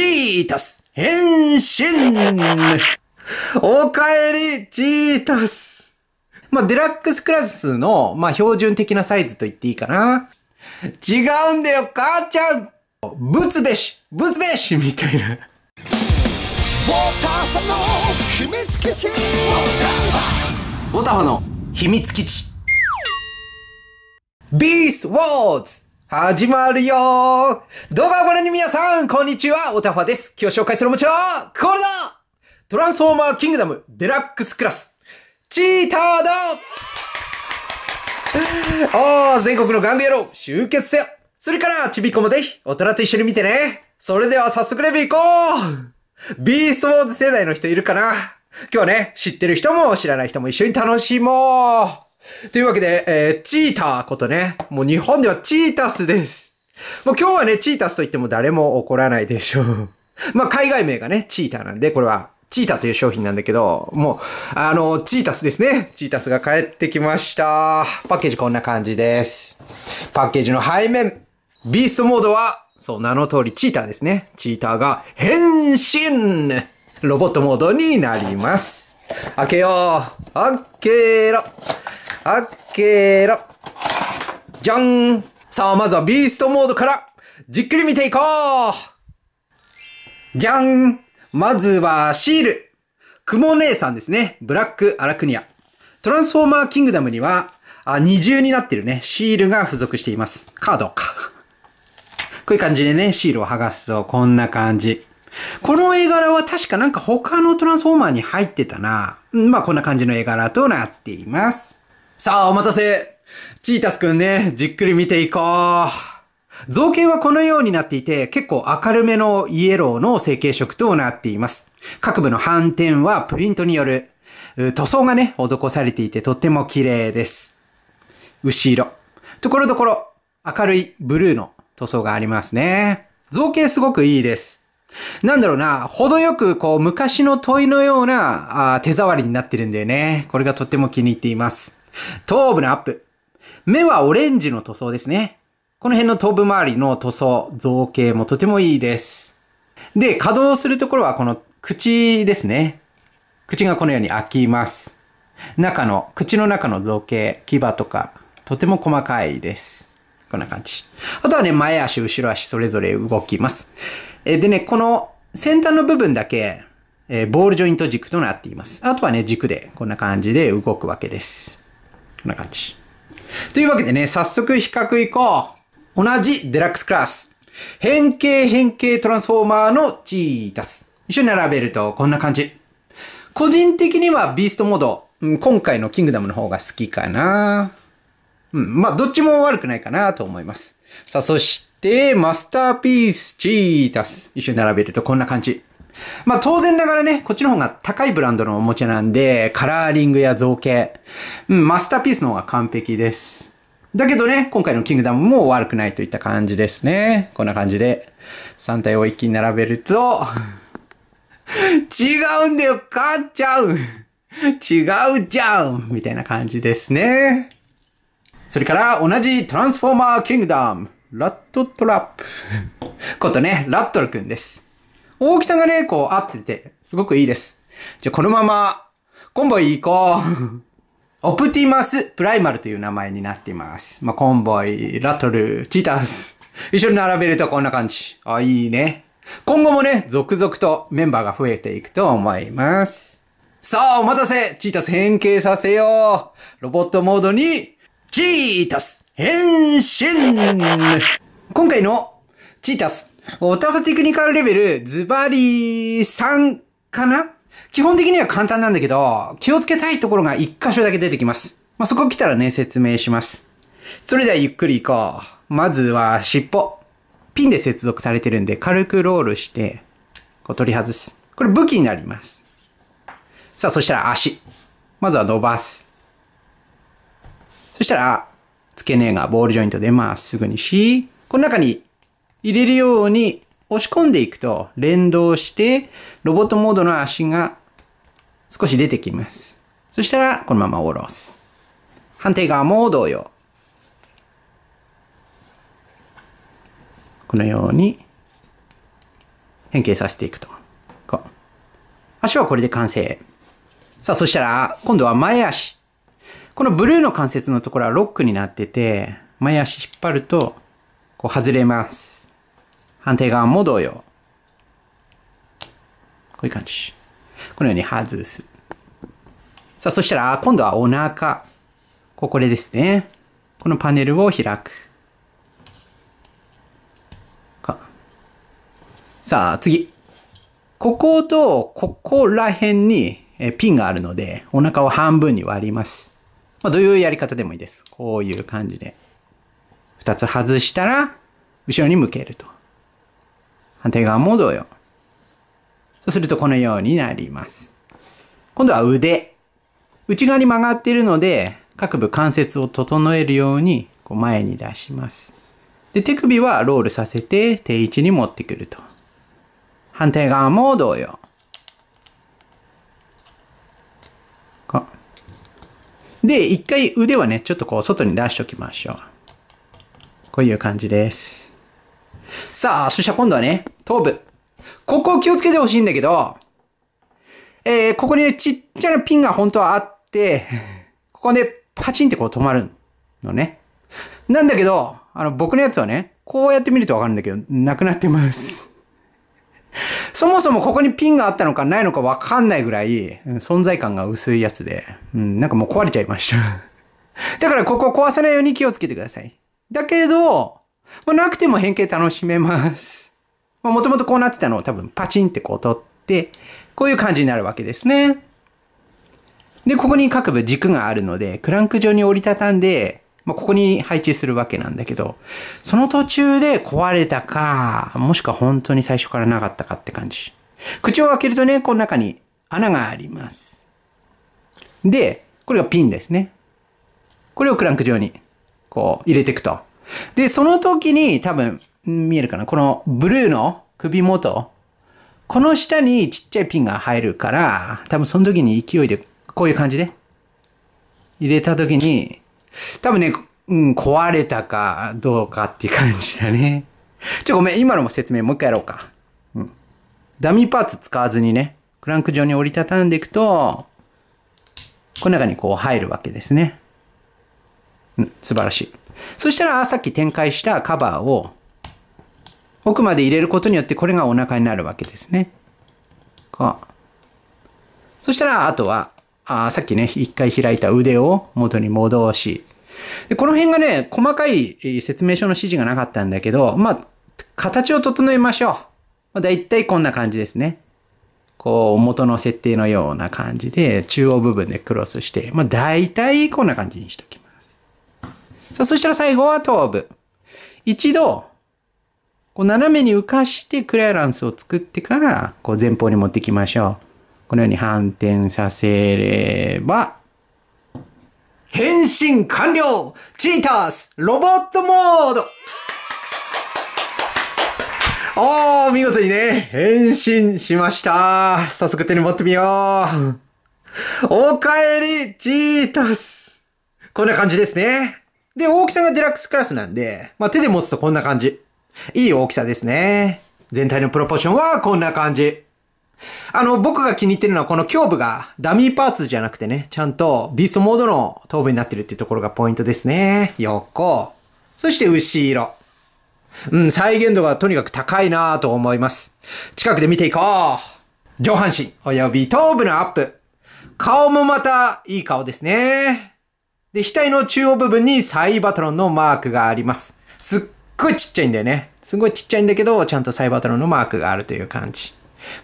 チータス変身おかえりチータスまあ、デラックスクラスの、まあ、標準的なサイズと言っていいかな。違うんだよ、母ちゃんぶつべしぶつべしみたいな。ウォーターファの秘密基地ウォーターファの秘密基地ビースウォーズ始まるよ動画をご覧の皆さん、こんにちは、おたファです。今日紹介するおもちゃは、これだトランスフォーマーキングダムデラックスクラス、チーターだおー、全国の玩具野郎、集結せよそれから、ちびっこもぜひ、大人と一緒に見てねそれでは早速レビュー行こうビーストウォーズ世代の人いるかな今日はね、知ってる人も知らない人も一緒に楽しもうというわけで、えー、チーターことね。もう日本ではチータスです。もう今日はね、チータスと言っても誰も怒らないでしょう。まあ海外名がね、チーターなんで、これはチーターという商品なんだけど、もう、あの、チータスですね。チータスが帰ってきました。パッケージこんな感じです。パッケージの背面、ビーストモードは、そう、名の通りチーターですね。チーターが変身ロボットモードになります。開けよう開けろ開けろじゃんさあ、まずはビーストモードからじっくり見ていこうじゃんまずはシールも姉さんですね。ブラックアラクニア。トランスフォーマーキングダムには、あ、二重になってるね、シールが付属しています。カードか。こういう感じでね、シールを剥がすと、こんな感じ。この絵柄は確かなんか他のトランスフォーマーに入ってたな。まあこんな感じの絵柄となっています。さあ、お待たせ。チータスくんね、じっくり見ていこう。造形はこのようになっていて、結構明るめのイエローの成型色となっています。各部の反転はプリントによる塗装がね、施されていてとっても綺麗です。後ろ。ところどころ、明るいブルーの塗装がありますね。造形すごくいいです。なんだろうな、程よくこう昔の問いのようなあ手触りになってるんだよね。これがとっても気に入っています。頭部のアップ。目はオレンジの塗装ですね。この辺の頭部周りの塗装、造形もとてもいいです。で、稼働するところはこの口ですね。口がこのように開きます。中の、口の中の造形、牙とか、とても細かいです。こんな感じ。あとはね、前足、後ろ足、それぞれ動きます。えでね、この先端の部分だけ、えボールジョイント軸となっています。あとはね、軸で、こんな感じで動くわけです。こんな感じ。というわけでね、早速比較いこう。同じデラックスクラス。変形変形トランスフォーマーのチータス。一緒に並べるとこんな感じ。個人的にはビーストモード。今回のキングダムの方が好きかな。うん、まあ、どっちも悪くないかなと思います。さあ、そして、マスターピースチータス。一緒に並べるとこんな感じ。まあ当然ながらね、こっちの方が高いブランドのおもちゃなんで、カラーリングや造形、うん、マスターピースの方が完璧です。だけどね、今回のキングダムも悪くないといった感じですね。こんな感じで、3体を一気に並べると、違うんだよ買っちゃう違うじゃんみたいな感じですね。それから同じトランスフォーマーキングダム、ラットトラップことね、ラットルくんです。大きさがね、こう合ってて、すごくいいです。じゃこのまま、コンボイ行こう。オプティマス・プライマルという名前になっています。まあ、コンボイ、ラトル、チータス。一緒に並べるとこんな感じ。あ、いいね。今後もね、続々とメンバーが増えていくと思います。さあ、お待たせチータス変形させようロボットモードに、チータス変身今回のチータスオタフテクニカルレベル、ズバリ3かな基本的には簡単なんだけど、気をつけたいところが1箇所だけ出てきます。まあ、そこ来たらね、説明します。それではゆっくり行こう。まずは、尻尾。ピンで接続されてるんで、軽くロールして、こう取り外す。これ武器になります。さあ、そしたら足。まずは伸ばす。そしたら、付け根がボールジョイントでまっすぐにし、この中に入れるように押し込んでいくと連動して、ロボットモードの足が少し出てきます。そしたら、このまま下ろす。反対側も同様。このように変形させていくと。こう。足はこれで完成。さあ、そしたら、今度は前足。このブルーの関節のところはロックになってて、前足引っ張ると、こう外れます。反対側も同様。こういう感じ。このように外す。さあ、そしたら、今度はお腹。ここでですね。このパネルを開く。さあ、次。こことここら辺にピンがあるので、お腹を半分に割ります。まあ、どういうやり方でもいいです。こういう感じで。二つ外したら、後ろに向けると。反対側も同様。そうするとこのようになります。今度は腕。内側に曲がっているので、各部関節を整えるようにこう前に出します。で、手首はロールさせて定位置に持ってくると。反対側も同様。で、一回腕はね、ちょっとこう外に出しておきましょう。こういう感じです。さあ、そしたら今度はね、頭部。ここを気をつけてほしいんだけど、えー、ここにね、ちっちゃなピンが本当はあって、ここでパチンってこう止まるのね。なんだけど、あの、僕のやつはね、こうやって見るとわかるんだけど、なくなってます。そもそもここにピンがあったのかないのかわかんないぐらい、存在感が薄いやつで、うん、なんかもう壊れちゃいました。だからここ壊さないように気をつけてください。だけど、まあ、なくても変形楽しめます。もともとこうなってたのを多分パチンってこう取って、こういう感じになるわけですね。で、ここに各部軸があるので、クランク状に折りたたんで、まあ、ここに配置するわけなんだけど、その途中で壊れたか、もしくは本当に最初からなかったかって感じ。口を開けるとね、この中に穴があります。で、これがピンですね。これをクランク状に、こう入れていくと。で、その時に多分、見えるかなこのブルーの首元。この下にちっちゃいピンが入るから、多分その時に勢いで、こういう感じで、入れた時に、多分ね、うん、壊れたかどうかっていう感じだね。ちょ、ごめん、今のも説明もう一回やろうか。うん。ダミーパーツ使わずにね、クランク状に折りたたんでいくと、この中にこう入るわけですね。うん、素晴らしい。そしたら、さっき展開したカバーを奥まで入れることによってこれがお腹になるわけですね。こう。そしたら、あとは、あさっきね、一回開いた腕を元に戻し、でこの辺がね、細かい説明書の指示がなかったんだけど、まあ、形を整えましょう。まあ、だいたいこんな感じですね。こう、元の設定のような感じで、中央部分でクロスして、まあ、だいたいこんな感じにしときます。さあ、そしたら最後は頭部。一度、こう斜めに浮かしてクレアランスを作ってから、こう前方に持ってきましょう。このように反転させれば、変身完了チータースロボットモードおー、見事にね、変身しました。早速手に持ってみよう。おかえり、チータスこんな感じですね。で、大きさがデラックスクラスなんで、まあ、手で持つとこんな感じ。いい大きさですね。全体のプロポーションはこんな感じ。あの、僕が気に入ってるのはこの胸部がダミーパーツじゃなくてね、ちゃんとビーストモードの頭部になってるっていうところがポイントですね。横。そして後ろ。うん、再現度がとにかく高いなと思います。近くで見ていこう。上半身、および頭部のアップ。顔もまたいい顔ですね。で、額の中央部分にサイバトロンのマークがあります。すっごいちっちゃいんだよね。すごいちっちゃいんだけど、ちゃんとサイバトロンのマークがあるという感じ。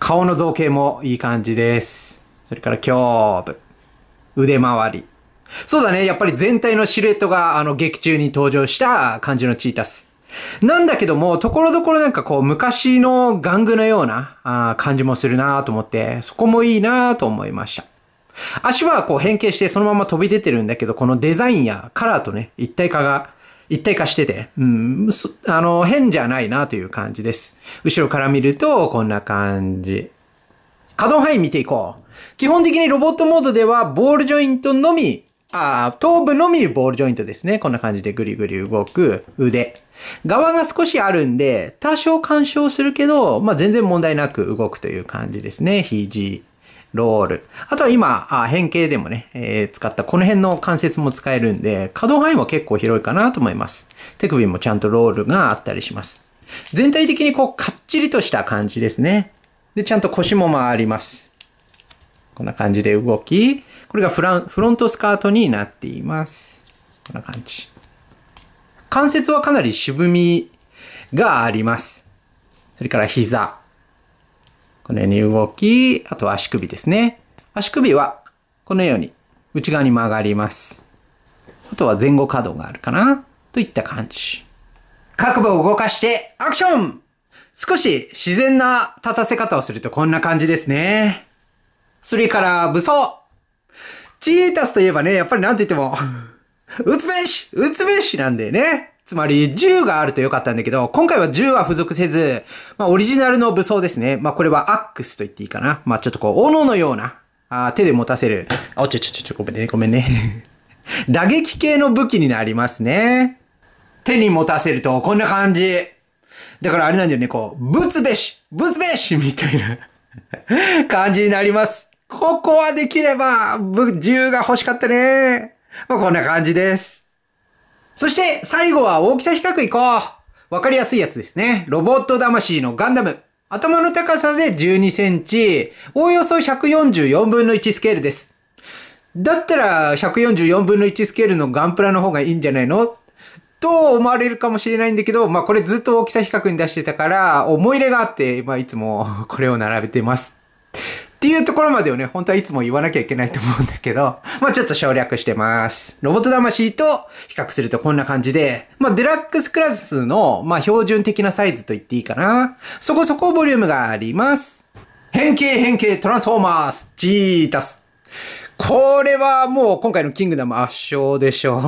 顔の造形もいい感じです。それから胸部、腕周り。そうだね。やっぱり全体のシルエットが、あの、劇中に登場した感じのチータス。なんだけども、ところどころなんかこう、昔の玩具のようなあ感じもするなと思って、そこもいいなと思いました。足はこう変形してそのまま飛び出てるんだけど、このデザインやカラーとね、一体化が、一体化してて、うん、あの、変じゃないなという感じです。後ろから見ると、こんな感じ。可動範囲見ていこう。基本的にロボットモードでは、ボールジョイントのみ、あ頭部のみボールジョイントですね。こんな感じでぐりぐり動く腕。側が少しあるんで、多少干渉するけど、まあ、全然問題なく動くという感じですね。肘、ロール。あとは今、あ変形でもね、えー、使ったこの辺の関節も使えるんで、可動範囲は結構広いかなと思います。手首もちゃんとロールがあったりします。全体的にこう、かっちりとした感じですね。で、ちゃんと腰も回ります。こんな感じで動き、これがフランフロントスカートになっています。こんな感じ。関節はかなり渋みがあります。それから膝。このように動き、あとは足首ですね。足首は、このように内側に曲がります。あとは前後可動があるかなといった感じ。各部を動かしてアクション少し自然な立たせ方をするとこんな感じですね。それから武装チータスといえばね、やっぱりなんと言っても うつべしうつべしなんでね。つまり銃があると良かったんだけど、今回は銃は付属せず、まあオリジナルの武装ですね。まあこれはアックスと言っていいかな。まあちょっとこう、斧のような、あ手で持たせる。あ、ちょちょちょちょ、ごめんね、ごめんね。打撃系の武器になりますね。手に持たせるとこんな感じ。だからあれなんだよね、こう、ぶつべしぶつべしみたいな 感じになります。ここはできれば、10が欲しかったね。まあ、こんな感じです。そして最後は大きさ比較いこう。わかりやすいやつですね。ロボット魂のガンダム。頭の高さで12センチ、おおよそ144分の1スケールです。だったら144分の1スケールのガンプラの方がいいんじゃないのと思われるかもしれないんだけど、まあこれずっと大きさ比較に出してたから、思い入れがあって、まあいつもこれを並べてます。っていうところまでをね、本当はいつも言わなきゃいけないと思うんだけど、まあちょっと省略してます。ロボット魂と比較するとこんな感じで、まあデラックスクラスの、まあ標準的なサイズと言っていいかな。そこそこボリュームがあります。変形変形トランスフォーマースジータス。これはもう今回のキングダム圧勝でしょ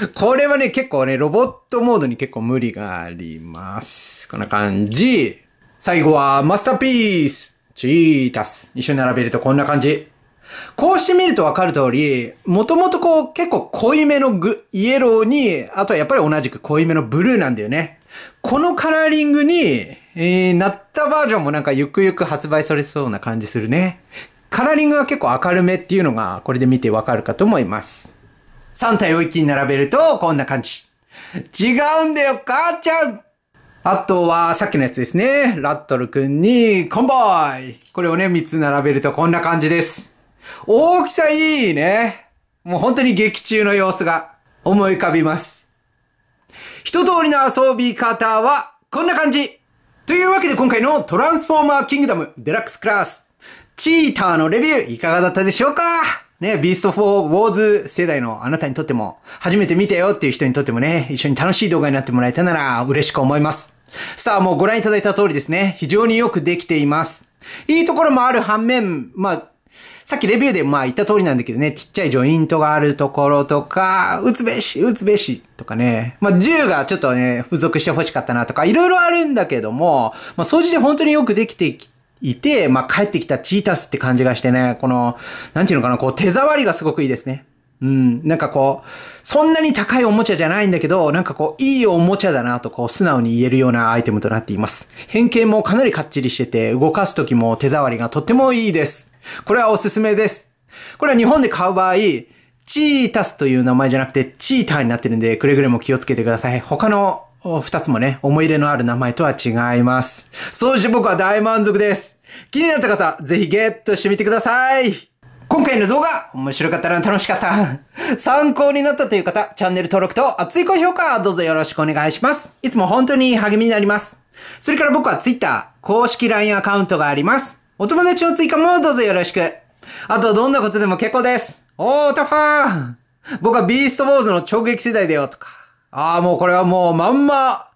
う。これはね、結構ね、ロボットモードに結構無理があります。こんな感じ。最後はマスターピースチータス。一緒に並べるとこんな感じ。こうしてみるとわかる通り、もともとこう結構濃いめのグイエローに、あとはやっぱり同じく濃いめのブルーなんだよね。このカラーリングに、えー、なったバージョンもなんかゆくゆく発売されそうな感じするね。カラーリングが結構明るめっていうのがこれで見てわかるかと思います。3体を一気に並べるとこんな感じ。違うんだよ、母ちゃんあとは、さっきのやつですね。ラットルくんに、コンボイこれをね、3つ並べるとこんな感じです。大きさいいね。もう本当に劇中の様子が思い浮かびます。一通りの遊び方は、こんな感じというわけで今回のトランスフォーマーキングダムデラックスクラス、チーターのレビューいかがだったでしょうかね、ビースト4ウォーズ世代のあなたにとっても、初めて見たよっていう人にとってもね、一緒に楽しい動画になってもらえたなら嬉しく思います。さあ、もうご覧いただいた通りですね、非常によくできています。いいところもある反面、まあ、さっきレビューでまあ言った通りなんだけどね、ちっちゃいジョイントがあるところとか、打つべし、打つべしとかね、まあ銃がちょっとね、付属して欲しかったなとか、いろいろあるんだけども、まあ掃除で本当によくできてきて、いて、まあ、帰ってきたチータスって感じがしてね、この、なんていうのかな、こう、手触りがすごくいいですね。うん。なんかこう、そんなに高いおもちゃじゃないんだけど、なんかこう、いいおもちゃだなとこう、素直に言えるようなアイテムとなっています。変形もかなりかっちりしてて、動かすときも手触りがとってもいいです。これはおすすめです。これは日本で買う場合、チータスという名前じゃなくて、チーターになってるんで、くれぐれも気をつけてください。他の二つもね、思い入れのある名前とは違います。そうして僕は大満足です。気になった方、ぜひゲットしてみてください。今回の動画、面白かったら楽しかった。参考になったという方、チャンネル登録と熱い高評価、どうぞよろしくお願いします。いつも本当に励みになります。それから僕は Twitter、公式 LINE アカウントがあります。お友達の追加もどうぞよろしく。あと、はどんなことでも結構です。おー、タファー僕はビーストウォーズの直撃世代だよ、とか。ああ、もうこれはもうまんま、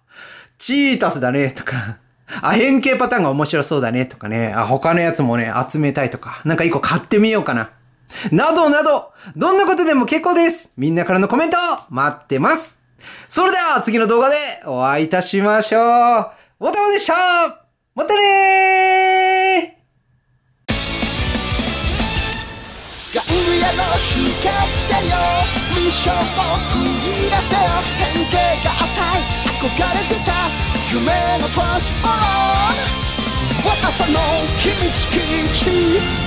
チータスだね、とか。あ、変形パターンが面白そうだね、とかね。あ、他のやつもね、集めたいとか。なんか一個買ってみようかな。などなど、どんなことでも結構です。みんなからのコメント、待ってます。それでは次の動画でお会いいたしましょう。おたまでしたまたねーガングヤの集結せよミッションを繰り出せよ変形があい憧れてた夢のトランスフォーム私の君チキチ